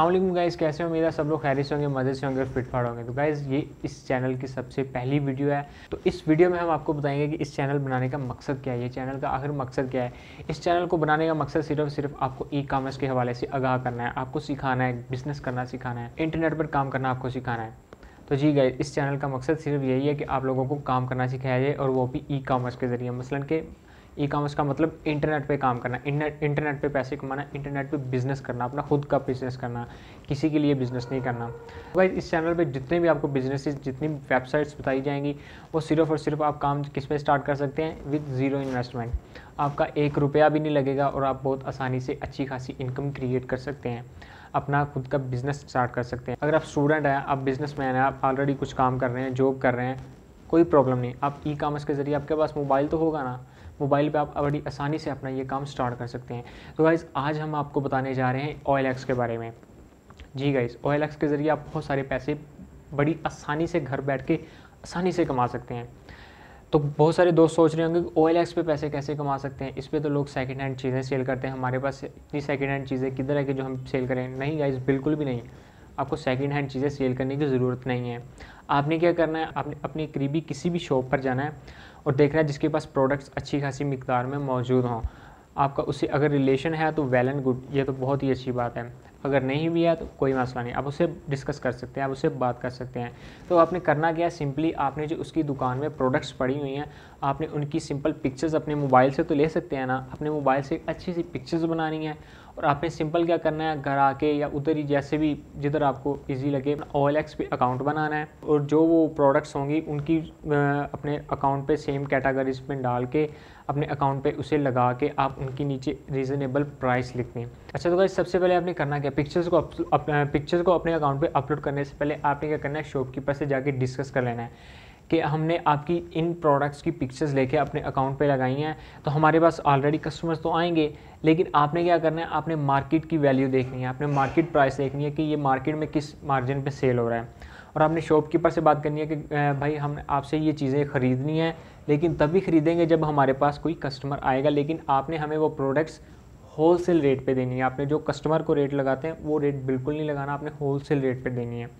अल्लाह guys कैसे हो मेरा सब लोग खैर से होंगे मज़े से होंगे फिट फाड़ होंगे तो गाइज़ ये इस चैनल की सबसे पहली वीडियो है तो इस वीडियो में हम आपको बताएंगे कि इस चैनल बनाने का मकसद क्या है ये चैनल का आखिर मकसद क्या है इस चैनल को बनाने का मकसद सिर्फ सिर्फ आपको ई कामर्स के हवाले से आगाह करना है आपको सिखाना है बिज़नेस करना सिखाना है इंटरनेट पर काम करना आपको सिखाना है तो जी गाइज इस चैनल का मकसद सिर्फ यही है कि आप लोगों को काम करना सिखाया जाए और वो भी ई कामर्स के ज़रिए मसलन के ई कॉमर्स का मतलब इंटरनेट पे काम करना इंटरनेट पे पैसे कमाना इंटरनेट पे बिजनेस करना अपना खुद का बिजनेस करना किसी के लिए बिजनेस नहीं करना भाई इस चैनल पे जितने भी आपको बिजनेस जितनी वेबसाइट्स बताई जाएंगी वो सिर्फ और सिर्फ आप काम किस में स्टार्ट कर सकते हैं विद ज़ीरो इन्वेस्टमेंट आपका एक रुपया भी नहीं लगेगा और आप बहुत आसानी से अच्छी खासी इनकम क्रिएट कर सकते हैं अपना खुद का बिज़नेस स्टार्ट कर सकते हैं अगर आप स्टूडेंट हैं आप मैन हैं आप ऑलरेडी कुछ काम कर रहे हैं जॉब कर रहे हैं कोई प्रॉब्लम नहीं आप ई कॉमर्स के ज़रिए आपके पास मोबाइल तो होगा ना मोबाइल पे आप बड़ी आसानी से अपना ये काम स्टार्ट कर सकते हैं तो गाइज़ आज हम आपको बताने जा रहे हैं ऑयल एक्स के बारे में जी गाइज़ ऑयल एक्स के ज़रिए आप बहुत सारे पैसे बड़ी आसानी से घर बैठ के आसानी से कमा सकते हैं तो बहुत सारे दोस्त सोच रहे होंगे कि ओएल एक्स पे पैसे कैसे कमा सकते हैं इस पर तो लोग सेकेंड हैंड चीज़ें सेल करते हैं हमारे पास इतनी सेकेंड हैंड चीज़ें किधर है कि जो हम सेल करें नहीं गाइज बिल्कुल भी नहीं आपको सेकेंड हैंड चीज़ें सेल करने की ज़रूरत नहीं है आपने क्या करना है आपने अपने करीबी किसी भी शॉप पर जाना है और देख रहे है जिसके पास प्रोडक्ट्स अच्छी खासी मकदार में मौजूद हों आपका उससे अगर रिलेशन है तो वेल एंड गुड ये तो बहुत ही अच्छी बात है अगर नहीं भी है तो कोई मसला नहीं आप उसे डिस्कस कर सकते हैं आप उससे बात कर सकते हैं तो आपने करना क्या है सिंपली आपने जो उसकी दुकान में प्रोडक्ट्स पड़ी हुई हैं आपने उनकी सिंपल पिक्चर्स अपने मोबाइल से तो ले सकते हैं ना अपने मोबाइल से अच्छी सी पिक्चर्स बनानी है और आपने सिंपल क्या करना है घर आके या उधर ही जैसे भी जिधर आपको इजी लगे ओ एल एक्स पे अकाउंट बनाना है और जो वो प्रोडक्ट्स होंगी उनकी अपने अकाउंट पे सेम कैटागरीज में डाल के अपने अकाउंट पे उसे लगा के आप उनके नीचे रीज़नेबल प्राइस लिख दें अच्छा तो भाई सबसे पहले आपने करना क्या पिक्चर्स को पिक्चर्स को अपने अकाउंट पे अपलोड करने से पहले आपने क्या करना है शॉपकीपर से जाके डिस्कस कर लेना है कि हमने आपकी इन प्रोडक्ट्स की पिक्चर्स लेके अपने अकाउंट पे लगाई हैं तो हमारे पास ऑलरेडी कस्टमर्स तो आएंगे लेकिन आपने क्या करना है आपने मार्केट की वैल्यू देखनी है आपने मार्केट प्राइस देखनी है कि ये मार्केट में किस मार्जिन पे सेल हो रहा है और आपने शॉपकीपर से बात करनी है कि भाई हमने आपसे ये चीज़ें ख़रीदनी है लेकिन तभी ख़रीदेंगे जब हमारे पास कोई कस्टमर आएगा लेकिन आपने हमें वो प्रोडक्ट्स होल सेल रेट पर देनी है आपने जो कस्टमर को रेट लगाते हैं वो रेट बिल्कुल नहीं लगाना आपने होल सेल रेट पर देनी है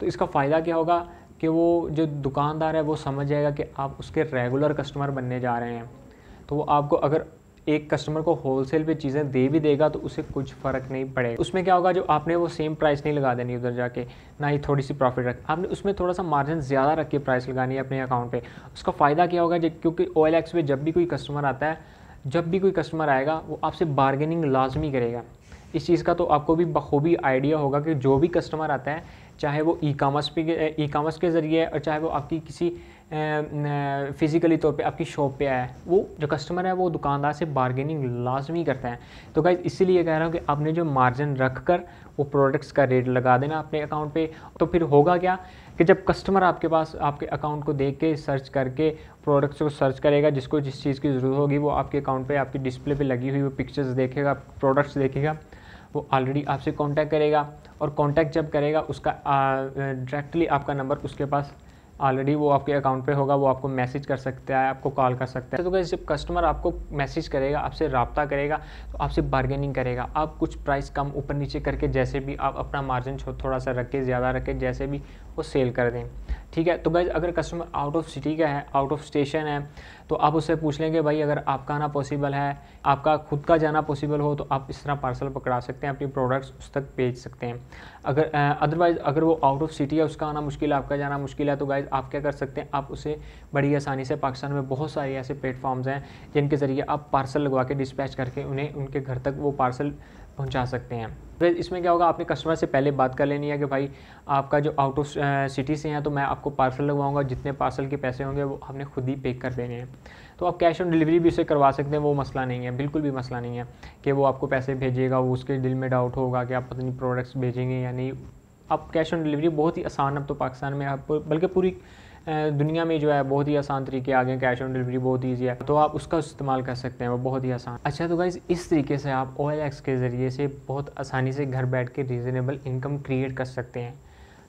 तो इसका फ़ायदा क्या होगा कि वो जो दुकानदार है वो समझ जाएगा कि आप उसके रेगुलर कस्टमर बनने जा रहे हैं तो वो आपको अगर एक कस्टमर को होलसेल पे चीज़ें दे भी देगा तो उसे कुछ फ़र्क नहीं पड़ेगा उसमें क्या होगा जो आपने वो सेम प्राइस नहीं लगा देनी उधर जाके ना ही थोड़ी सी प्रॉफिट रख आपने उसमें थोड़ा सा मार्जिन ज़्यादा रख के प्राइस लगानी है अपने अकाउंट पे उसका फ़ायदा क्या होगा क्योंकि ओ एल एक्स पे जब भी कोई कस्टमर आता है जब भी कोई कस्टमर आएगा वो आपसे बार्गेनिंग लाजमी करेगा इस चीज़ का तो आपको भी बखूबी आइडिया होगा कि जो भी कस्टमर आता है चाहे वो ई कामर्स पे ई कामर्स के ज़रिए है और चाहे वो आपकी किसी फ़िज़िकली तौर पे आपकी शॉप पे आया है वो जो कस्टमर है वो दुकानदार से बारगेनिंग लाजमी करता है तो गाइज इसीलिए कह रहा हूँ कि आपने जो मार्जिन रख कर वो प्रोडक्ट्स का रेट लगा देना अपने अकाउंट पे तो फिर होगा क्या कि जब कस्टमर आपके पास आपके अकाउंट को देख के सर्च करके प्रोडक्ट्स को सर्च करेगा जिसको जिस चीज़ की ज़रूरत होगी वो आपके अकाउंट पर आपकी डिस्प्ले पर लगी हुई वो पिक्चर्स देखेगा प्रोडक्ट्स देखेगा वो ऑलरेडी आपसे कॉन्टैक्ट करेगा और कॉन्टैक्ट जब करेगा उसका डायरेक्टली आपका नंबर उसके पास ऑलरेडी वो आपके अकाउंट पे होगा वो आपको मैसेज कर सकता है आपको कॉल कर सकता है तो कैसे जब कस्टमर आपको मैसेज करेगा आपसे रबता करेगा तो आपसे बार्गेनिंग करेगा आप कुछ प्राइस कम ऊपर नीचे करके जैसे भी आप अपना मार्जिन थोड़ा सा रखें ज़्यादा रखें जैसे भी वो सेल कर दें ठीक है तो गैज अगर कस्टमर आउट ऑफ सिटी का है आउट ऑफ स्टेशन है तो आप उससे पूछ लेंगे भाई अगर आपका आना पॉसिबल है आपका खुद का जाना पॉसिबल हो तो आप इस तरह पार्सल पकड़ा सकते हैं अपनी प्रोडक्ट्स उस तक भेज सकते हैं अगर अदरवाइज़ अगर वो आउट ऑफ सिटी है उसका आना मुश्किल है आपका जाना मुश्किल है तो गाइज आप क्या कर सकते हैं आप उसे बड़ी आसानी से पाकिस्तान में बहुत सारे ऐसे प्लेटफॉर्म्स हैं जिनके ज़रिए आप पार्सल लगवा के डिस्पैच करके उन्हें उनके घर तक वो पार्सल पहुंचा सकते हैं फिर इसमें क्या होगा आपने कस्टमर से पहले बात कर लेनी है कि भाई आपका जो आउट ऑफ सिटी से हैं तो मैं आपको पार्सल लगवाऊंगा जितने पार्सल के पैसे होंगे वो आपने खुद ही पे कर देने हैं तो आप कैश ऑन डिलीवरी भी उसे करवा सकते हैं वो मसला नहीं है बिल्कुल भी मसला नहीं है कि वो आपको पैसे भेजेगा वो उसके दिल में डाउट होगा कि आप अपनी प्रोडक्ट्स भेजेंगे या नहीं आप कैश ऑन डिलीवरी बहुत ही आसान अब तो पाकिस्तान में आप बल्कि पूरी दुनिया में जो है बहुत ही आसान तरीके आ गए कैश ऑन डिलीवरी बहुत ईजी है तो आप उसका इस्तेमाल कर सकते हैं वो बहुत ही आसान अच्छा तो गाइज़ इस तरीके से आप ओ के ज़रिए से बहुत आसानी से घर बैठ के रीज़नेबल इनकम क्रिएट कर सकते हैं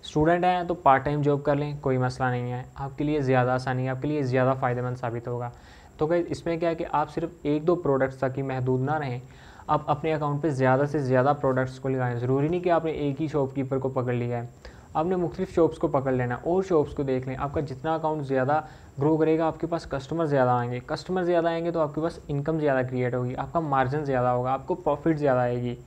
स्टूडेंट हैं तो पार्ट टाइम जॉब कर लें कोई मसला नहीं है आपके लिए ज़्यादा आसानी है आपके लिए ज़्यादा फ़ायदेमंद साबित होगा तो गई इसमें क्या है कि आप सिर्फ एक दो प्रोडक्ट्स तक ही महदूद ना रहें आप अपने अकाउंट पे ज़्यादा से ज़्यादा प्रोडक्ट्स को लगाएं ज़रूरी नहीं कि आपने एक ही शॉपकीपर को पकड़ लिया है आपने मुख्तलिफ शॉप्स को पकड़ लेना और शॉप्स को देख लें आपका जितना अकाउंट ज़्यादा ग्रो करेगा आपके पास कस्टमर ज़्यादा आएंगे कस्टमर ज़्यादा आएंगे तो आपके पास इनकम ज़्यादा क्रिएट होगी आपका मार्जिन ज़्यादा होगा आपको प्रॉफिट ज़्यादा आएगी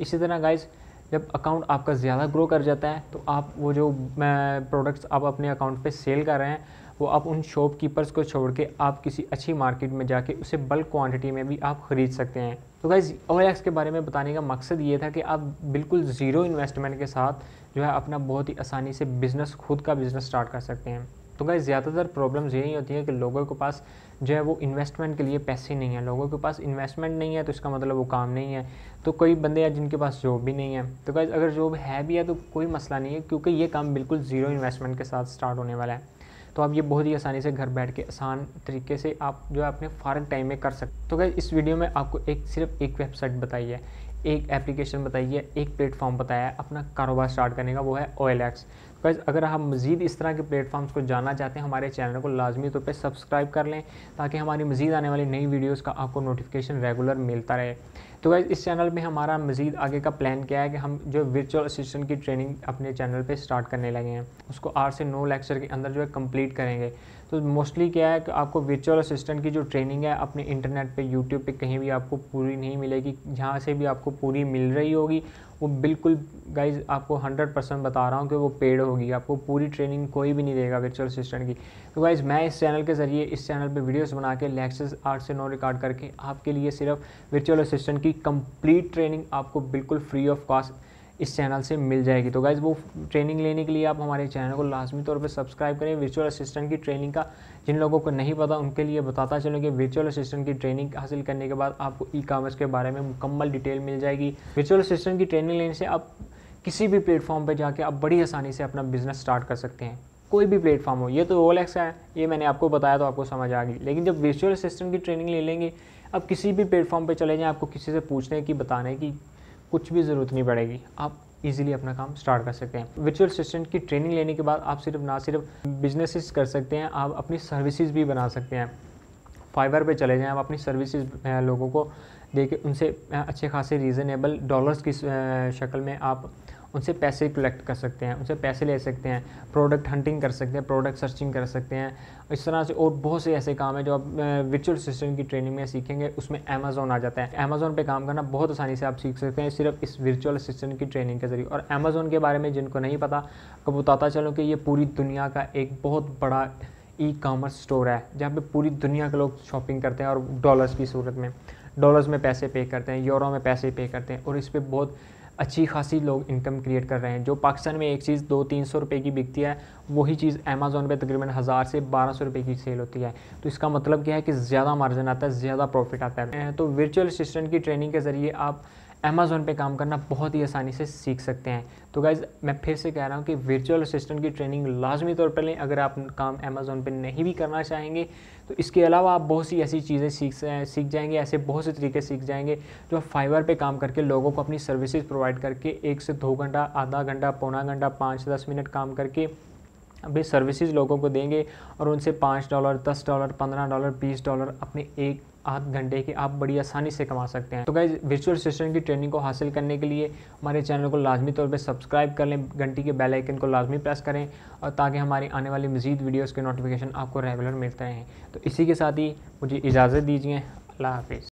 इसी तरह गाइज़ जब अकाउंट आपका ज़्यादा ग्रो कर जाता है तो आप वो जो प्रोडक्ट्स आप अपने अकाउंट पे सेल कर रहे हैं वो आप उन शॉप कीपर्स को छोड़ के आप किसी अच्छी मार्केट में जाके उसे बल्क क्वांटिटी में भी आप ख़रीद सकते हैं तो गाइज़ ओ के बारे में बताने का मकसद ये था कि आप बिल्कुल ज़ीरो इन्वेस्टमेंट के साथ जो है अपना बहुत ही आसानी से बिज़नेस खुद का बिज़नेस स्टार्ट कर सकते हैं तो गाइज़ ज़्यादातर प्रॉब्लम्स यही होती है कि लोगों के पास जो है वो इन्वेस्टमेंट के लिए पैसे नहीं है लोगों के पास इन्वेस्टमेंट नहीं है तो इसका मतलब वो काम नहीं है तो कोई बंदे हैं जिनके पास जॉब भी नहीं है तो गाइज़ अगर जॉब है भी है तो कोई मसला नहीं है क्योंकि ये काम बिल्कुल ज़ीरो इन्वेस्टमेंट के साथ स्टार्ट होने वाला है तो आप ये बहुत ही आसानी से घर बैठ के आसान तरीके से आप जो है अपने फ़ॉरन टाइम में कर सकते तो क्या इस वीडियो में आपको एक सिर्फ एक वेबसाइट बताई है एक एप्लीकेशन बताइए एक प्लेटफॉर्म बताया है अपना कारोबार स्टार्ट करने का वो है ओ एल एक्स गाइज अगर हम मज़ीद इस तरह के प्लेटफॉर्म्स को जानना चाहते हैं हमारे चैनल को लाजमी तौर पर सब्सक्राइब कर लें ताकि हमारी मज़ीद आने वाली नई वीडियोज़ का आपको नोटिफिकेशन रेगुलर मिलता रहे तो गाइज इस चैनल में हमारा मज़ीद आगे का प्लान क्या है कि हम जो वर्चुअल असिस्टेंट की ट्रेनिंग अपने चैनल पे स्टार्ट करने लगे हैं उसको आठ से नौ लेक्चर के अंदर जो है कंप्लीट करेंगे तो मोस्टली क्या है कि आपको वर्चुअल असिस्टेंट की जो ट्रेनिंग है अपने इंटरनेट पे यूट्यूब पे कहीं भी आपको पूरी नहीं मिलेगी जहाँ से भी आपको पूरी मिल रही होगी वो बिल्कुल गाइज आपको हंड्रेड परसेंट बता रहा हूँ कि वो पेड होगी आपको पूरी ट्रेनिंग कोई भी नहीं देगा वर्चुअल असिस्टेंट की तो गाइज़ मैं इस चैनल के ज़रिए इस चैनल पे वीडियोस बना के लेक्सेस आठ से नौ रिकॉर्ड करके आपके लिए सिर्फ वर्चुअल असिस्टेंट की कंप्लीट ट्रेनिंग आपको बिल्कुल फ्री ऑफ कॉस्ट इस चैनल से मिल जाएगी तो गाइज़ वो ट्रेनिंग लेने के लिए आप हमारे चैनल को लाजमी तौर पर सब्सक्राइब करें वर्चुअल असिस्टेंट की ट्रेनिंग का जिन लोगों को नहीं पता उनके लिए बताता चलूँ कि वर्चुअल असिस्टेंट की ट्रेनिंग हासिल करने के बाद आपको ई कामर्स के बारे में मुकम्मल डिटेल मिल जाएगी वर्चुअल असिस्टेंट की ट्रेनिंग लेने से आप किसी भी प्लेटफॉर्म पर जाके आप बड़ी आसानी से अपना बिज़नेस स्टार्ट कर सकते हैं कोई भी प्लेटफॉर्म हो ये तो एक्स है ये मैंने आपको बताया तो आपको समझ आ गई लेकिन जब वर्चुअल असिस्टेंट की ट्रेनिंग ले लेंगे आप किसी भी प्लेटफॉर्म पे चले जाएं आपको किसी से पूछने की बताने की कुछ भी ज़रूरत नहीं पड़ेगी आप इजीली अपना काम स्टार्ट कर सकते हैं वर्चुअल असिस्टेंट की ट्रेनिंग लेने के बाद आप सिर्फ ना सिर्फ बिजनेसिस कर सकते हैं आप अपनी सर्विसेज भी बना सकते हैं फाइबर पे चले जाएं आप अपनी सर्विसेज लोगों को दे के उनसे अच्छे खासे रीज़नेबल डॉलर्स की शक्ल में आप उनसे पैसे कलेक्ट कर सकते हैं उनसे पैसे ले सकते हैं प्रोडक्ट हंटिंग कर सकते हैं प्रोडक्ट सर्चिंग कर सकते हैं इस तरह से और बहुत से ऐसे काम है जो आप वर्चुअल सिस्टम की ट्रेनिंग में सीखेंगे उसमें अमेजोन आ जाता है अमेजोन पर काम करना बहुत आसानी से आप सीख सकते हैं सिर्फ इस वर्चुअल असिस्टेंट की ट्रेनिंग के जरिए और अमेजोन के बारे में जिनको नहीं पता कब बताता चलूँ कि ये पूरी दुनिया का एक बहुत बड़ा ई कामर्स स्टोर है जहाँ पे पूरी दुनिया के लोग शॉपिंग करते हैं और डॉलर्स की सूरत में डॉलर्स में पैसे पे करते हैं यूरो में पैसे पे करते हैं और इस पर बहुत अच्छी खासी लोग इनकम क्रिएट कर रहे हैं जो पाकिस्तान में एक चीज़ दो तीन सौ रुपये की बिकती है वही चीज़ अमेज़ोन पे तकरीबन हज़ार से बारह सौ रुपये की सेल होती है तो इसका मतलब क्या है कि ज़्यादा मार्जिन आता है ज़्यादा प्रॉफिट आता है तो वर्चुअल असिस्टेंट की ट्रेनिंग के ज़रिए आप अमेज़ोन पे काम करना बहुत ही आसानी से सीख सकते हैं तो गाइज़ मैं फिर से कह रहा हूँ कि वर्चुअल असिस्टेंट की ट्रेनिंग लाजमी तौर पर लें अगर आप काम अमेज़ोन पे नहीं भी करना चाहेंगे तो इसके अलावा आप बहुत सी ऐसी चीज़ें सीख सीख जाएंगे ऐसे बहुत से तरीके सीख जाएंगे जो फाइवर फाइबर पर काम करके लोगों को अपनी सर्विसेज प्रोवाइड करके एक से दो घंटा आधा घंटा पौना घंटा पाँच दस मिनट काम करके अपनी सर्विसेज लोगों को देंगे और उनसे पाँच डॉलर दस डॉलर पंद्रह डॉलर बीस डॉलर अपने एक आध घंटे की आप बड़ी आसानी से कमा सकते हैं तो गाइज वर्चुअल असिस्टेंट की ट्रेनिंग को हासिल करने के लिए हमारे चैनल को लाजमी तौर पर सब्सक्राइब कर लें घंटी के बेल आइकन को लाजमी प्रेस करें और ताकि हमारी आने वाली मजीद वीडियोज़ के नोटिफिकेशन आपको रेगुलर मिलते रहें तो इसी के साथ ही मुझे इजाज़त दीजिए अल्लाह हाफिज़